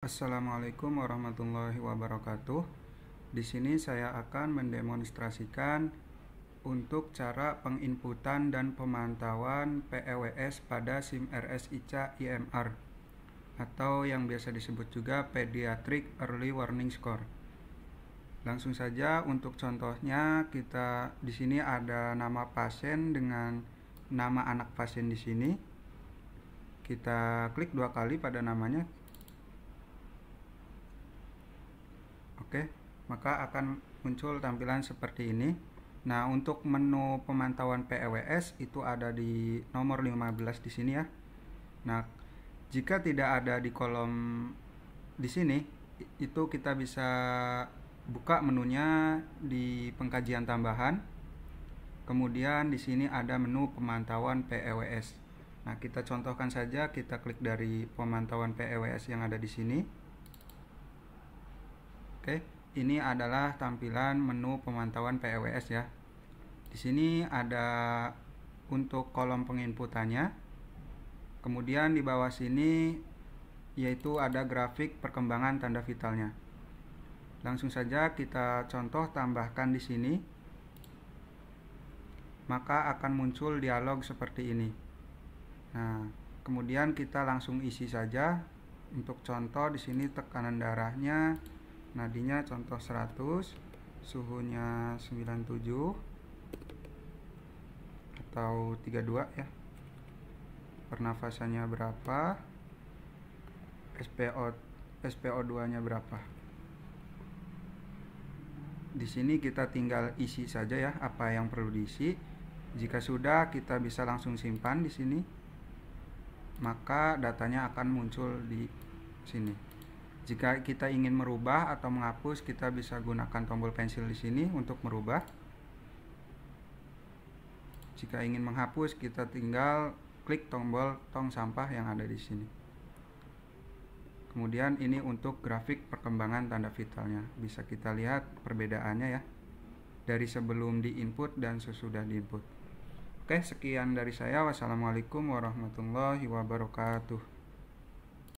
Assalamualaikum warahmatullahi wabarakatuh. Di sini saya akan mendemonstrasikan untuk cara penginputan dan pemantauan PEWS pada SIM RS ICA IMR atau yang biasa disebut juga Pediatric Early Warning Score. Langsung saja untuk contohnya kita di sini ada nama pasien dengan nama anak pasien di sini. Kita klik dua kali pada namanya, oke maka akan muncul tampilan seperti ini nah untuk menu pemantauan PEWS itu ada di nomor 15 di sini ya nah jika tidak ada di kolom di sini itu kita bisa buka menunya di pengkajian tambahan kemudian di sini ada menu pemantauan PEWS nah kita contohkan saja kita klik dari pemantauan PEWS yang ada di sini Oke, ini adalah tampilan menu pemantauan PWS e ya. Di sini ada untuk kolom penginputannya. Kemudian di bawah sini yaitu ada grafik perkembangan tanda vitalnya. Langsung saja kita contoh tambahkan di sini. Maka akan muncul dialog seperti ini. Nah, kemudian kita langsung isi saja. Untuk contoh di sini tekanan darahnya nadinya contoh 100 suhunya 97 atau 32 ya pernafasannya berapa SPO SPO2 nya berapa di sini kita tinggal isi saja ya apa yang perlu diisi jika sudah kita bisa langsung simpan di sini maka datanya akan muncul di sini jika kita ingin merubah atau menghapus, kita bisa gunakan tombol pensil di sini untuk merubah. Jika ingin menghapus, kita tinggal klik tombol tong sampah yang ada di sini. Kemudian ini untuk grafik perkembangan tanda vitalnya. Bisa kita lihat perbedaannya ya. Dari sebelum di input dan sesudah di input. Oke, sekian dari saya. Wassalamualaikum warahmatullahi wabarakatuh.